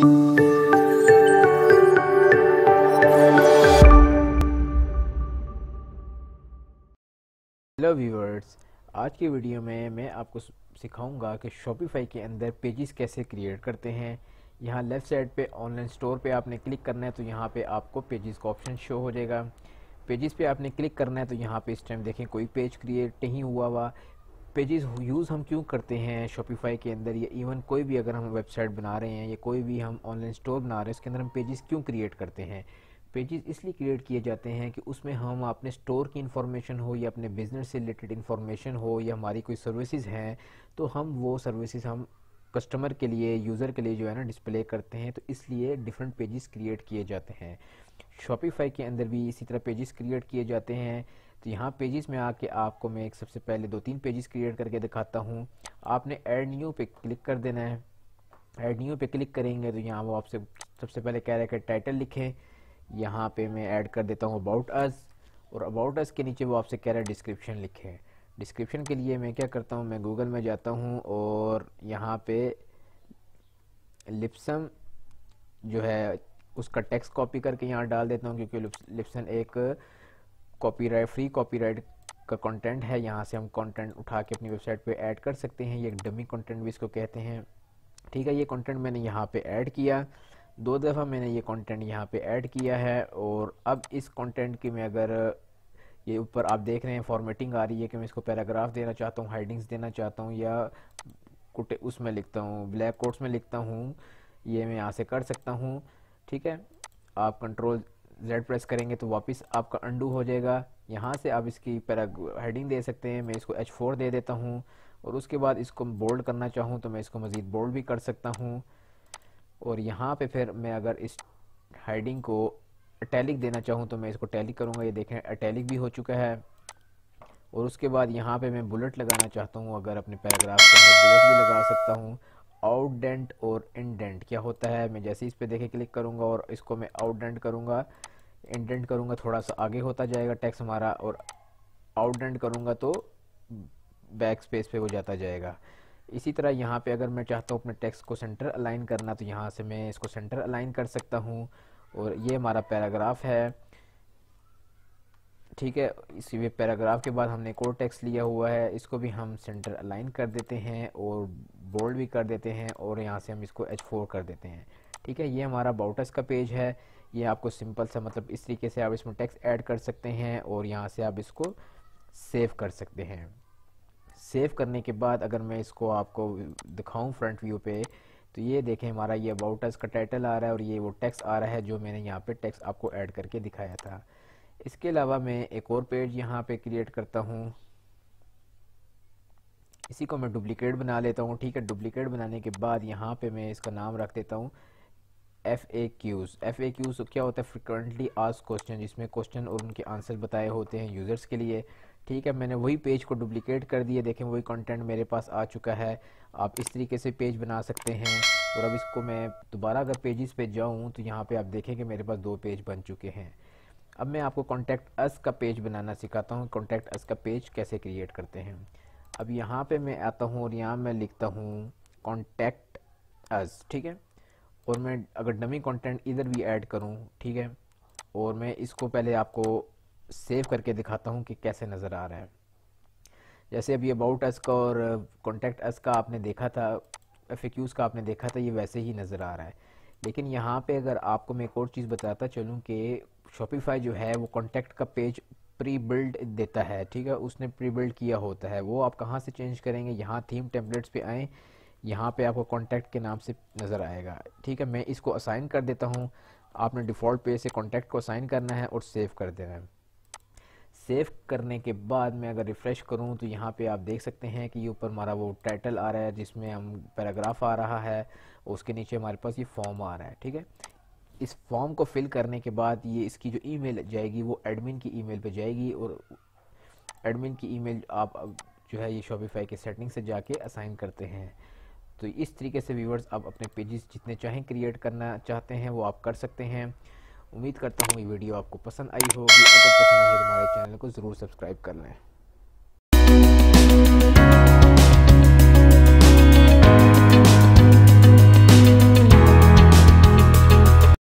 hello viewers आज की video में मैं आपको सिखाऊंगा कि शॉपिफाई के अंदर पेजेस कैसे क्रिएट करते हैं यहाँ लेफ़्ट साइड पे ऑनलाइन स्टोर पे आपने क्लिक करना है तो यहाँ पे आपको पेजेस का ऑप्शन शो हो जाएगा पेजेस पे आपने क्लिक करना है तो यहाँ पे इस टाइम देखें कोई पेज क्रिएट नहीं हुआ हुआ पेजेस यूज़ हम क्यों करते हैं शॉपिफाई के अंदर या इवन कोई भी अगर हम वेबसाइट बना रहे हैं या कोई भी हम ऑनलाइन स्टोर बना रहे हैं उसके अंदर हम पेजेस क्यों क्रिएट करते हैं पेजेस इसलिए क्रिएट किए जाते हैं कि उसमें हम अपने स्टोर की इन्फॉर्मेशन हो या अपने बिज़नेस से रिलेटेड इन्फॉर्मेशन हो या हमारी कोई सर्विसेज हैं तो हम वो सर्विसेज हम कस्टमर के लिए यूज़र के लिए जो है ना डिस्प्ले करते हैं तो इसलिए डिफरेंट पेजेस क्रिएट किए जाते हैं शॉपिफाई के अंदर भी इसी तरह पेजेस क्रिएट किए जाते हैं तो यहाँ पेजेस में आके आपको मैं एक सबसे पहले दो तीन पेजेस क्रिएट करके दिखाता हूँ आपने एड न्यू पे क्लिक कर देना है एड न्यू पे क्लिक करेंगे तो यहाँ वो आपसे सबसे पहले कह रहे हैं कि टाइटल लिखें यहाँ पे मैं ऐड कर देता हूँ अबाउट अस और अबाउट अस के नीचे वो आपसे कह रहे हैं डिस्क्रिप्शन लिखें डिस्क्रिप्शन के लिए मैं क्या करता हूँ मैं गूगल में जाता हूँ और यहाँ पे लिप्सम जो है उसका टेक्स्ट कॉपी करके यहाँ डाल देता हूँ क्योंकि लिप्सन एक कॉपीराइट फ्री कॉपीराइट का कंटेंट है यहाँ से हम कंटेंट उठा के अपनी वेबसाइट पे ऐड कर सकते हैं ये डमी कंटेंट भी इसको कहते हैं ठीक है ये कंटेंट मैंने यहाँ पे ऐड किया दो दफ़ा मैंने ये कंटेंट यहाँ पे ऐड किया है और अब इस कंटेंट की मैं अगर ये ऊपर आप देख रहे हैं फॉर्मेटिंग आ रही है कि मैं इसको पैराग्राफ देना चाहता हूँ हाइडिंग्स देना चाहता हूँ या कुटे उसमें लिखता हूँ ब्लैक कोट्स में लिखता हूँ ये मैं यहाँ से कर सकता हूँ ठीक है आप कंट्रोल जेड प्रेस करेंगे तो वापस आपका अंडू हो जाएगा यहाँ से आप इसकी पैरा हेडिंग दे सकते हैं मैं इसको एच फोर दे देता हूँ और उसके बाद इसको बोल्ड करना चाहूँ तो मैं इसको मज़ीद बोल्ड भी कर सकता हूँ और यहाँ पे फिर मैं अगर इस हेडिंग को अटैलिक देना चाहूँ तो मैं इसको टैलिक करूँगा ये देखें अटैलिक भी हो चुका है और उसके बाद यहाँ पर मैं बुलेट लगाना चाहता हूँ अगर अपने पैराग्राफ के अंदर बुलेट भी लगा सकता हूँ आउटडेंट और इनडेंट क्या होता है मैं जैसे इस पर देखे क्लिक करूँगा और इसको मैं आउटडेंट करूँगा इंडेंट करूँगा थोड़ा सा आगे होता जाएगा टैक्स हमारा और आउटडेंट करूँगा तो बैक स्पेस पे हो जाता जाएगा इसी तरह यहाँ पे अगर मैं चाहता हूँ अपने टैक्स को सेंटर अलाइन करना तो यहाँ से मैं इसको सेंटर अलाइन कर सकता हूँ और ये हमारा पैराग्राफ है ठीक है इसी पैराग्राफ के बाद हमने कोर टैक्स लिया हुआ है इसको भी हम सेंटर अलाइन कर देते हैं और बोल्ड भी कर देते हैं और यहाँ से हम इसको एच फोर कर देते हैं ठीक है ये हमारा बाउटस का पेज है ये आपको सिंपल सा मतलब इस तरीके से आप इसमें टेक्स्ट ऐड कर सकते हैं और यहाँ से आप इसको सेव कर सकते हैं सेव करने के बाद अगर मैं इसको आपको दिखाऊं फ्रंट व्यू पे तो ये देखें हमारा ये अबाउट का टाइटल आ रहा है और ये वो टेक्स्ट आ रहा है जो मैंने यहाँ पे टेक्स्ट आपको ऐड करके दिखाया था इसके अलावा मैं एक और पेज यहाँ पे क्रिएट करता हूँ इसी को मैं डुप्लीकेट बना लेता हूँ ठीक है डुप्लीकेट बनाने के बाद यहाँ पे मैं इसका नाम रख देता हूँ F A Qs F A Qs क्या होता है फ्रिक्वेंटली आज क्वेश्चन जिसमें क्वेश्चन और उनके आंसर बताए होते हैं यूज़र्स के लिए ठीक है मैंने वही पेज को डुप्लिकेट कर दिया देखें वही कंटेंट मेरे पास आ चुका है आप इस तरीके से पेज बना सकते हैं और अब इसको मैं दोबारा अगर पेजेस पे जाऊँ तो यहाँ पे आप देखें कि मेरे पास दो पेज बन चुके हैं अब मैं आपको कॉन्टैक्ट अस का पेज बनाना सिखाता हूँ कॉन्टैक्ट अस का पेज कैसे क्रिएट करते हैं अब यहाँ पर मैं आता हूँ और यहाँ मैं लिखता हूँ कॉन्टैक्ट अस ठीक है और मैं अगर डमी कंटेंट इधर भी ऐड करूं ठीक है और मैं इसको पहले आपको सेव करके दिखाता हूं कि कैसे नज़र आ रहा है जैसे अभी अबाउट एस का और कॉन्टेक्ट एस का आपने देखा था एफ का आपने देखा था ये वैसे ही नज़र आ रहा है लेकिन यहाँ पे अगर आपको मैं एक और चीज़ बताता चलूँ कि शॉपिफाई जो है वो कॉन्टैक्ट का पेज प्री बिल्ड देता है ठीक है उसने प्री बिल्ड किया होता है वो आप कहाँ से चेंज करेंगे यहाँ थीम टेम्पलेट्स पे आएँ यहाँ पे आपको कॉन्टैक्ट के नाम से नज़र आएगा ठीक है मैं इसको असाइन कर देता हूँ आपने डिफ़ॉल्ट पे से कॉन्टैक्ट को असाइन करना है और सेव कर देना है सेव करने के बाद मैं अगर रिफ़्रेश करूँ तो यहाँ पे आप देख सकते हैं कि ये ऊपर हमारा वो टाइटल आ रहा है जिसमें हम पैराग्राफ आ रहा है उसके नीचे हमारे पास ये फॉर्म आ रहा है ठीक है इस फॉर्म को फिल करने के बाद ये इसकी जो ईमेल जाएगी वो एडमिन की ईमेल पे जाएगी और एडमिन की ईमेल आप जो है ये शॉपिफाई के सेटिंग से जाके असाइन करते हैं तो इस तरीके से व्यूवर्स आप अपने पेजेस जितने चाहें क्रिएट करना चाहते हैं वो आप कर सकते हैं उम्मीद करता हूँ ये वीडियो आपको पसंद आई होगी अगर पसंद आई तो हमारे चैनल को ज़रूर सब्सक्राइब कर लें